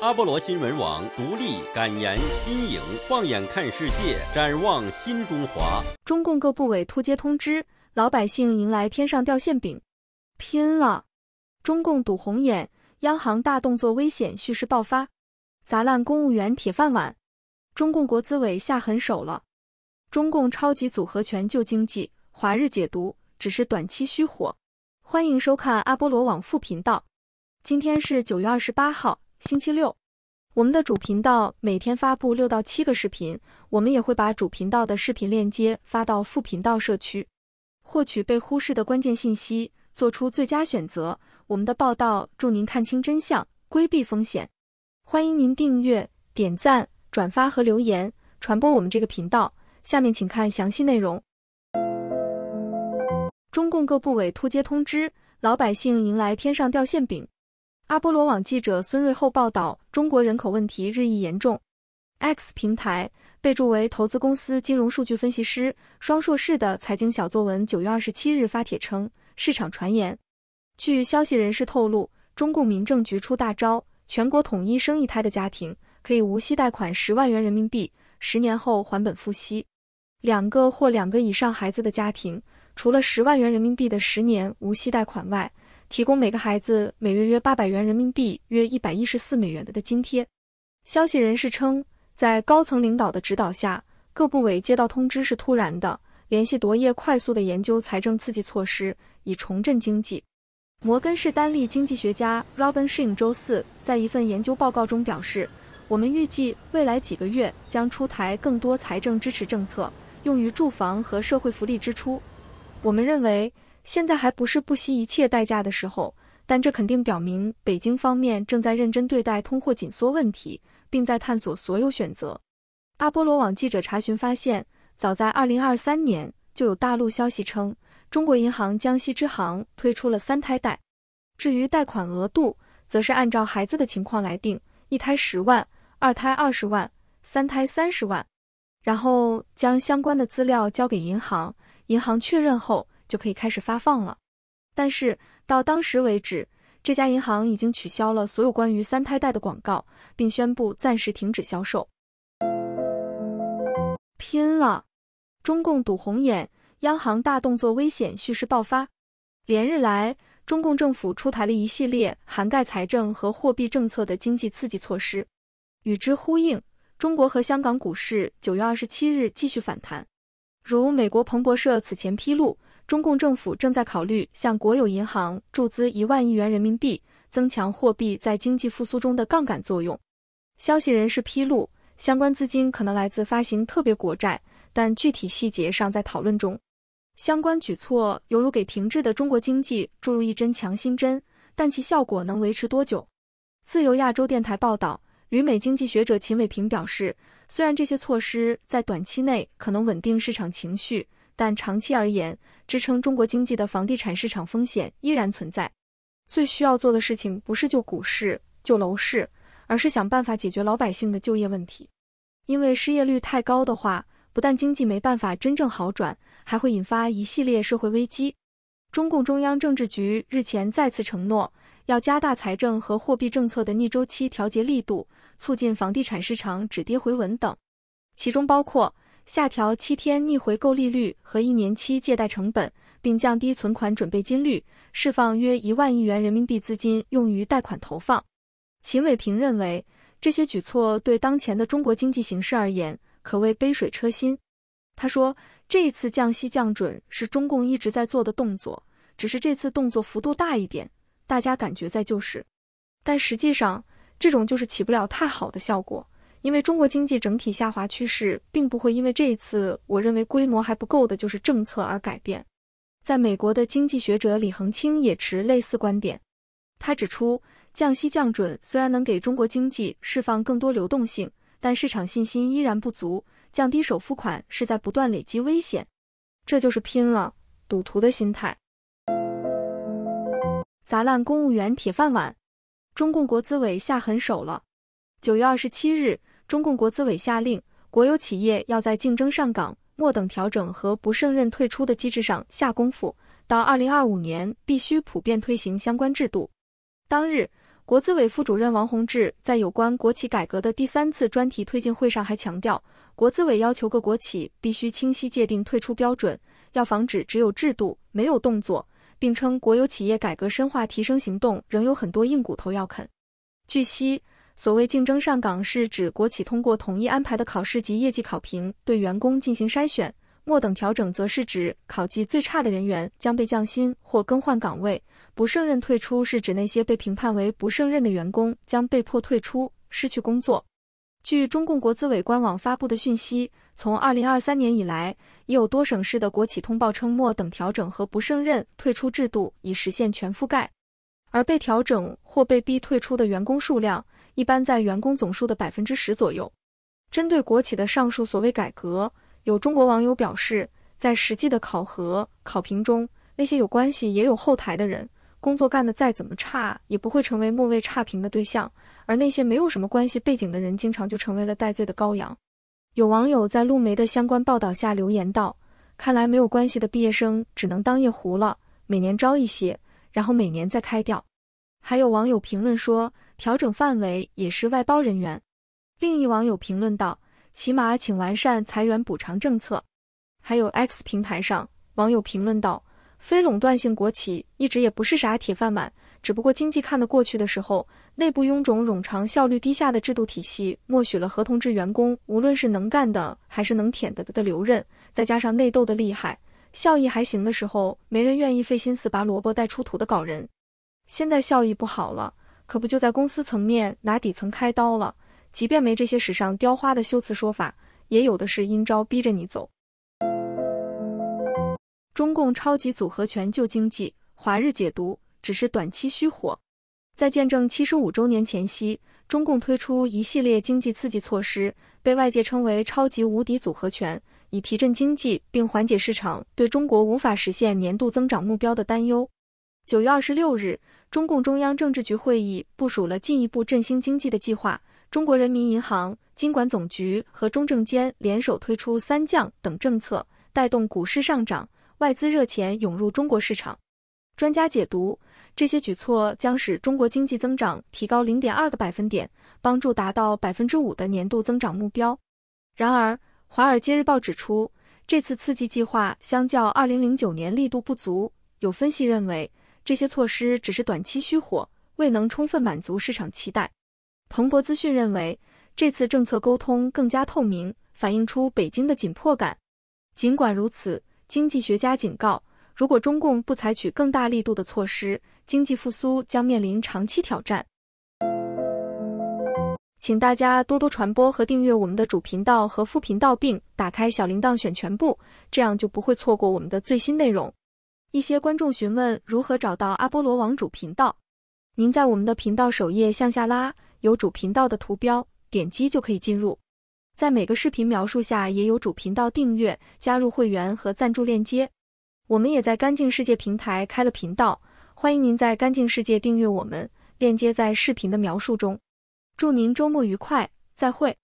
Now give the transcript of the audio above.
阿波罗新闻网独立、感言、新颖，放眼看世界，展望新中华。中共各部委突接通知，老百姓迎来天上掉馅饼，拼了！中共赌红眼，央行大动作，危险蓄势爆发，砸烂公务员铁饭碗。中共国资委下狠手了，中共超级组合拳救经济。华日解读只是短期虚火。欢迎收看阿波罗网副频道，今天是九月二十八号。星期六，我们的主频道每天发布六到七个视频，我们也会把主频道的视频链接发到副频道社区，获取被忽视的关键信息，做出最佳选择。我们的报道助您看清真相，规避风险。欢迎您订阅、点赞、转发和留言，传播我们这个频道。下面请看详细内容。中共各部委突接通知，老百姓迎来天上掉馅饼。阿波罗网记者孙瑞厚报道，中国人口问题日益严重。X 平台备注为投资公司、金融数据分析师、双硕士的财经小作文，九月二十七日发帖称：市场传言，据消息人士透露，中共民政局出大招，全国统一生一胎的家庭可以无息贷款十万元人民币，十年后还本付息；两个或两个以上孩子的家庭，除了十万元人民币的十年无息贷款外，提供每个孩子每月约八百元人民币，约一百一十四美元的的津贴。消息人士称，在高层领导的指导下，各部委接到通知是突然的，联系夺业快速的研究财政刺激措施，以重振经济。摩根士丹利经济学家 Robin Shing 周四在一份研究报告中表示，我们预计未来几个月将出台更多财政支持政策，用于住房和社会福利支出。我们认为。现在还不是不惜一切代价的时候，但这肯定表明北京方面正在认真对待通货紧缩问题，并在探索所有选择。阿波罗网记者查询发现，早在二零二三年就有大陆消息称，中国银行江西支行推出了三胎贷。至于贷款额度，则是按照孩子的情况来定：一胎十万，二胎二十万，三胎三十万。然后将相关的资料交给银行，银行确认后。就可以开始发放了，但是到当时为止，这家银行已经取消了所有关于三胎贷的广告，并宣布暂时停止销售。拼了！中共赌红眼，央行大动作，危险蓄势爆发。连日来，中共政府出台了一系列涵盖财政和货币政策的经济刺激措施。与之呼应，中国和香港股市九月二十七日继续反弹。如美国彭博社此前披露。中共政府正在考虑向国有银行注资一万亿元人民币，增强货币在经济复苏中的杠杆作用。消息人士披露，相关资金可能来自发行特别国债，但具体细节尚在讨论中。相关举措犹如给停滞的中国经济注入一针强心针，但其效果能维持多久？自由亚洲电台报道，旅美经济学者秦伟平表示，虽然这些措施在短期内可能稳定市场情绪。但长期而言，支撑中国经济的房地产市场风险依然存在。最需要做的事情不是救股市、救楼市，而是想办法解决老百姓的就业问题。因为失业率太高的话，不但经济没办法真正好转，还会引发一系列社会危机。中共中央政治局日前再次承诺，要加大财政和货币政策的逆周期调节力度，促进房地产市场止跌回稳等，其中包括。下调七天逆回购利率和一年期借贷成本，并降低存款准备金率，释放约一万亿元人民币资金用于贷款投放。秦伟平认为，这些举措对当前的中国经济形势而言，可谓杯水车薪。他说，这一次降息降准是中共一直在做的动作，只是这次动作幅度大一点，大家感觉在救市，但实际上这种就是起不了太好的效果。因为中国经济整体下滑趋势并不会因为这一次我认为规模还不够的就是政策而改变。在美国的经济学者李恒清也持类似观点，他指出，降息降准虽然能给中国经济释放更多流动性，但市场信心依然不足，降低首付款是在不断累积危险，这就是拼了赌徒的心态。砸烂公务员铁饭碗，中共国资委下狠手了。九月二十七日。中共国资委下令，国有企业要在竞争上岗、末等调整和不胜任退出的机制上下功夫，到二零二五年必须普遍推行相关制度。当日，国资委副主任王洪志在有关国企改革的第三次专题推进会上还强调，国资委要求各国企必须清晰界定退出标准，要防止只有制度没有动作，并称国有企业改革深化提升行动仍有很多硬骨头要啃。据悉。所谓竞争上岗，是指国企通过统一安排的考试及业绩考评，对员工进行筛选；末等调整，则是指考绩最差的人员将被降薪或更换岗位；不胜任退出，是指那些被评判为不胜任的员工将被迫退出，失去工作。据中共国资委官网发布的讯息，从二零二三年以来，已有多省市的国企通报称，末等调整和不胜任退出制度已实现全覆盖，而被调整或被逼退出的员工数量。一般在员工总数的百分之十左右。针对国企的上述所谓改革，有中国网友表示，在实际的考核考评中，那些有关系也有后台的人，工作干得再怎么差，也不会成为末位差评的对象；而那些没有什么关系背景的人，经常就成为了戴罪的羔羊。有网友在陆媒的相关报道下留言道：“看来没有关系的毕业生只能当夜壶了，每年招一些，然后每年再开掉。”还有网友评论说。调整范围也是外包人员。另一网友评论道：“起码请完善裁员补偿政策。”还有 X 平台上网友评论道：“非垄断性国企一直也不是啥铁饭碗，只不过经济看得过去的时候，内部臃肿冗长、效率低下的制度体系默许了合同制员工，无论是能干的还是能舔的的留任，再加上内斗的厉害，效益还行的时候，没人愿意费心思拔萝卜带出土的搞人。现在效益不好了。”可不就在公司层面拿底层开刀了？即便没这些史上雕花的修辞说法，也有的是阴招逼着你走。中共超级组合拳救经济，华日解读只是短期虚火。在见证七十五周年前夕，中共推出一系列经济刺激措施，被外界称为“超级无敌组合拳”，以提振经济并缓解市场对中国无法实现年度增长目标的担忧。九月二十六日。中共中央政治局会议部署了进一步振兴经济的计划。中国人民银行、金管总局和中证监联手推出三降等政策，带动股市上涨，外资热钱涌入中国市场。专家解读，这些举措将使中国经济增长提高零点二个百分点，帮助达到百分之五的年度增长目标。然而，华尔街日报指出，这次刺激计划相较二零零九年力度不足。有分析认为。这些措施只是短期虚火，未能充分满足市场期待。彭博资讯认为，这次政策沟通更加透明，反映出北京的紧迫感。尽管如此，经济学家警告，如果中共不采取更大力度的措施，经济复苏将面临长期挑战。请大家多多传播和订阅我们的主频道和副频道，并打开小铃铛选全部，这样就不会错过我们的最新内容。一些观众询问如何找到阿波罗网主频道，您在我们的频道首页向下拉，有主频道的图标，点击就可以进入。在每个视频描述下也有主频道订阅、加入会员和赞助链接。我们也在干净世界平台开了频道，欢迎您在干净世界订阅我们，链接在视频的描述中。祝您周末愉快，再会。